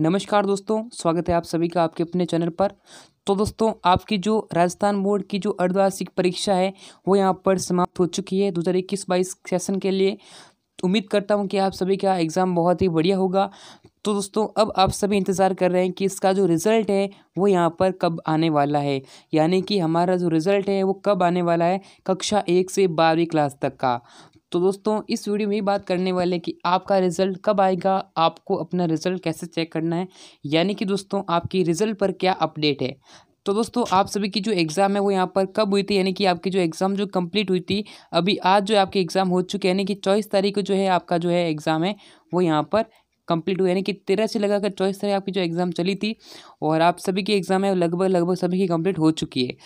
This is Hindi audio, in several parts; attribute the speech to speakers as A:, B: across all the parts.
A: नमस्कार दोस्तों स्वागत है आप सभी का आपके अपने चैनल पर तो दोस्तों आपकी जो राजस्थान बोर्ड की जो अर्धवार्षिक परीक्षा है वो यहाँ पर समाप्त हो चुकी है दो हज़ार इक्कीस बाईस सेशन के लिए उम्मीद करता हूँ कि आप सभी का एग्ज़ाम बहुत ही बढ़िया होगा तो दोस्तों अब आप सभी इंतज़ार कर रहे हैं कि इसका जो रिज़ल्ट है वो यहाँ पर कब आने वाला है यानी कि हमारा जो रिज़ल्ट है वो कब आने वाला है कक्षा एक से बारहवीं क्लास तक का तो दोस्तों इस वीडियो में बात करने वाले कि आपका रिज़ल्ट कब आएगा आपको अपना रिज़ल्ट कैसे चेक करना है यानी कि दोस्तों आपकी रिज़ल्ट पर क्या अपडेट है तो दोस्तों आप सभी की जो एग्ज़ाम है वो यहाँ पर कब हुई थी यानी कि आपकी जो एग्ज़ाम जो कंप्लीट हुई थी अभी आज जो आपके एग्ज़ाम हो चुके हैं यानी कि चौबीस तारीख को जो है आपका जो है एग्ज़ाम है वो यहाँ पर कंप्लीट हुई यानी कि तेरह से लगाकर चौबीस तरह आपकी जो एग्ज़ाम चली थी और आप सभी की एग्ज़ाम है लगभग लगभग सभी की कंप्लीट हो चुकी है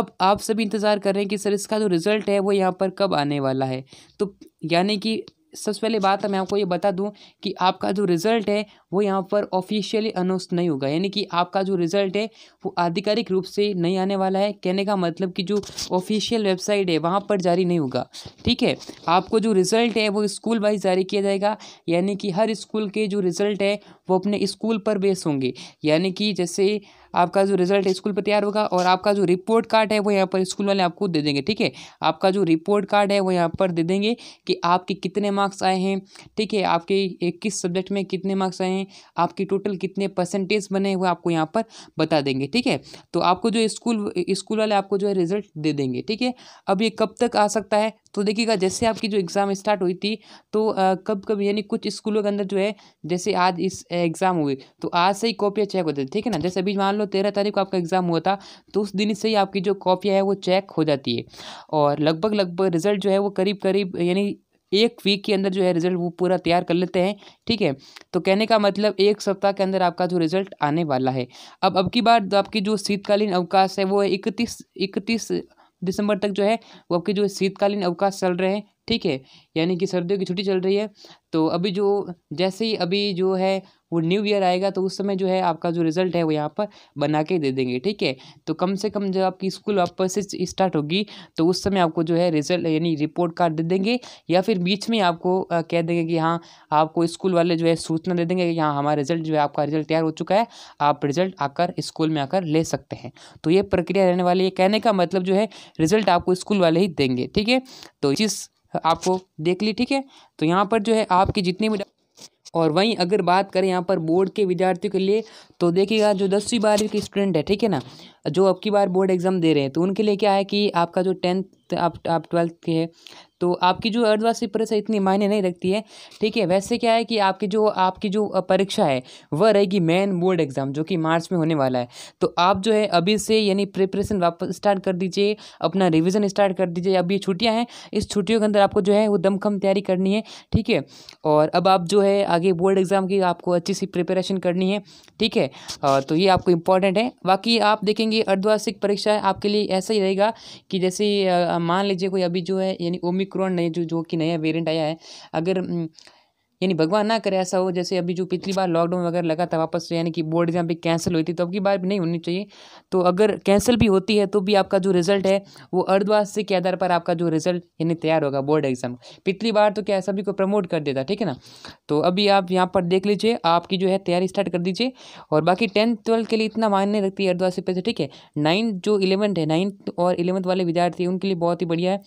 A: अब आप सभी इंतज़ार कर रहे हैं कि सर इसका जो रिज़ल्ट है वो यहाँ पर कब आने वाला है तो यानी कि सबसे पहले बात मैं आपको ये बता दूं कि आपका जो रिज़ल्ट है वो यहाँ पर ऑफिशियली अनाउंस नहीं होगा यानी कि आपका जो रिज़ल्ट है वो आधिकारिक रूप से नहीं आने वाला है कहने का मतलब कि जो ऑफिशियल वेबसाइट है वहाँ पर जारी नहीं होगा ठीक है आपको जो रिज़ल्ट है वो स्कूल वाइज जारी किया जाएगा यानी कि हर स्कूल के जो रिज़ल्ट है वो अपने स्कूल पर बेस होंगे यानी कि जैसे आपका जो रिजल्ट स्कूल पर तैयार होगा और आपका जो रिपोर्ट कार्ड है वो यहाँ पर स्कूल वाले आपको दे देंगे ठीक है आपका जो रिपोर्ट कार्ड है वो यहाँ पर दे देंगे कि आपके कितने मार्क्स आए हैं ठीक है आपके किस सब्जेक्ट में कितने मार्क्स आए हैं आपके टोटल कितने परसेंटेज बने हुए आपको यहाँ पर बता देंगे ठीक है तो आपको जो स्कूल स्कूल वाले आपको जो है रिजल्ट दे देंगे ठीक है अब ये कब तक आ सकता है तो देखिएगा जैसे आपकी जो एग्ज़ाम स्टार्ट हुई थी तो आ, कब कब यानी कुछ स्कूलों के अंदर जो है जैसे आज इस एग्ज़ाम हुई तो आज से ही कॉपियाँ चेक होती थी ठीक है ना जैसे अभी मान लो तेरह तारीख को आपका एग्ज़ाम हुआ था तो उस दिन से ही आपकी जो कॉपियाँ हैं वो चेक हो जाती है और लगभग लगभग रिजल्ट जो है वो करीब करीब यानी एक वीक के अंदर जो है रिजल्ट वो पूरा तैयार कर लेते हैं ठीक है तो कहने का मतलब एक सप्ताह के अंदर आपका जो रिजल्ट आने वाला है अब अब की बार आपकी जो शीतकालीन अवकाश है वो इकतीस इकतीस दिसंबर तक जो है वो आपके जो शीतकालीन अवकाश चल रहे हैं ठीक है यानी कि सर्दियों की छुट्टी चल रही है तो अभी जो जैसे ही अभी जो है वो न्यू ईयर आएगा तो उस समय जो है आपका जो रिज़ल्ट है वो यहाँ पर बना के दे देंगे ठीक है तो कम से कम जब आपकी स्कूल वापस से स्टार्ट होगी तो उस समय आपको जो है रिज़ल्ट यानी रिपोर्ट कार्ड दे देंगे या फिर बीच में आपको कह देंगे कि हाँ आपको स्कूल वाले जो है सूचना दे देंगे कि हाँ हमारा रिज़ल्ट जो है आपका रिज़ल्ट तैयार हो चुका है आप रिज़ल्ट आकर स्कूल में आकर ले सकते हैं तो ये प्रक्रिया रहने वाली है कहने का मतलब जो है रिज़ल्ट आपको स्कूल वाले ही देंगे ठीक है तो चीज़ आपको देख ली ठीक है तो यहाँ पर जो है आपकी जितनी भी और वहीं अगर बात करें यहाँ पर बोर्ड के विद्यार्थियों के लिए तो देखिएगा जो दसवीं बारहवीं के स्टूडेंट है ठीक है ना जो अब की बार बोर्ड एग्ज़ाम दे रहे हैं तो उनके लिए क्या है कि आपका जो टेंथ आप आप ट्वेल्थ के हैं तो आपकी जो अर्धवार्षिक परीक्षा इतनी मायने नहीं रखती है ठीक है वैसे क्या है कि आपकी जो आपकी जो परीक्षा है वह रहेगी मेन बोर्ड एग्ज़ाम जो कि मार्च में होने वाला है तो आप जो है अभी से यानी प्रिपरेशन वापस स्टार्ट कर दीजिए अपना रिविज़न स्टार्ट कर दीजिए अब ये छुट्टियाँ हैं इस छुट्टियों के अंदर आपको जो है वो दमखम तैयारी करनी है ठीक है और अब आप जो है आगे बोर्ड एग्ज़ाम की आपको अच्छी सी प्रिपरेशन करनी है ठीक है तो ये आपको इम्पॉर्टेंट है बाकी आप देखेंगे अर्धवार्षिक परीक्षा आपके लिए ऐसा ही रहेगा कि जैसे मान लीजिए कोई अभी जो है यानी ओमिक ओमिक्रॉन नए जो जो कि नया वेरिएंट आया है अगर यानी भगवान ना करे ऐसा हो जैसे अभी जो पिछली बार लॉकडाउन वगैरह लगा था वापस यानी कि बोर्ड एग्जाम भी कैंसिल हुई थी तो अब की बार भी नहीं होनी चाहिए तो अगर कैंसिल भी होती है तो भी आपका जो रिजल्ट है वो अर्धवार्षिक के आधार पर आपका जो रिजल्ट यानी तैयार होगा बोर्ड एग्जाम पिछली बार तो क्या सभी को प्रमोट कर देता ठीक है ना तो अभी आप यहाँ पर देख लीजिए आपकी जो है तैयारी स्टार्ट कर दीजिए और बाकी टेंथ ट्वेल्थ के लिए इतना मायने रखती है अर्धवार्षिक पैसे ठीक है नाइन्थ जो इलेवंथ है नाइन्थ और इलेवंथ वाले विद्यार्थी उनके लिए बहुत ही बढ़िया है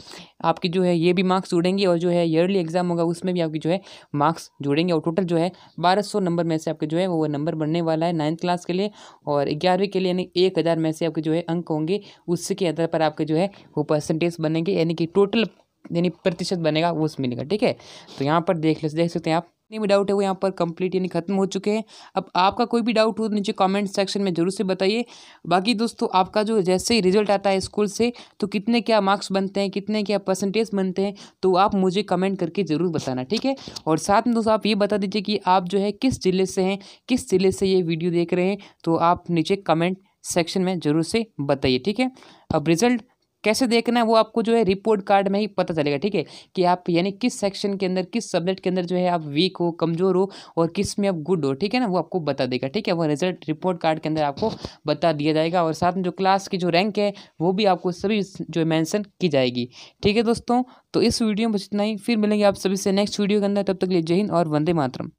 A: आपकी जो है ये भी मार्क्स उड़ेंगे और जो है ईयरली एग्जाम होगा उसमें भी आपकी जो है मार्क्स मार्क्स जुड़ेंगे और टोटल जो है बारह सौ नंबर में से आपके जो है वो नंबर बनने वाला है नाइन्थ क्लास के लिए और ग्यारहवीं के लिए यानी एक हज़ार में से आपके जो है अंक होंगे उसके आधार पर आपके जो है वो परसेंटेज बनेंगे यानी कि टोटल यानी प्रतिशत बनेगा वो उसमें मिलेगा ठीक है तो यहाँ पर देख ले देख सकते हैं आप जितने भी डाउट है वो यहाँ पर कंप्लीट यानी खत्म हो चुके हैं अब आपका कोई भी डाउट हो तो नीचे कमेंट सेक्शन में जरूर से बताइए बाकी दोस्तों आपका जो जैसे ही रिजल्ट आता है स्कूल से तो कितने क्या मार्क्स बनते हैं कितने क्या परसेंटेज बनते हैं तो आप मुझे कमेंट करके ज़रूर बताना ठीक है और साथ में दोस्तों आप ये बता दीजिए कि आप जो है किस ज़िले से हैं किस ज़िले से ये वीडियो देख रहे हैं तो आप नीचे कमेंट सेक्शन में ज़रूर से बताइए ठीक है अब रिज़ल्ट कैसे देखना है वो आपको जो है रिपोर्ट कार्ड में ही पता चलेगा ठीक है कि आप यानी किस सेक्शन के अंदर किस सब्जेक्ट के अंदर जो है आप वीक हो कमज़ोर हो और किस में आप गुड हो ठीक है ना वो आपको बता देगा ठीक है वो रिजल्ट रिपोर्ट कार्ड के अंदर आपको बता दिया जाएगा और साथ में जो क्लास की जो रैंक है वो भी आपको सभी जो है मैंसन की जाएगी ठीक है दोस्तों तो इस वीडियो में इतना ही फिर मिलेंगे आप सभी से नेक्स्ट वीडियो के अंदर तब तक लिए जय हिंद और वंदे मातरम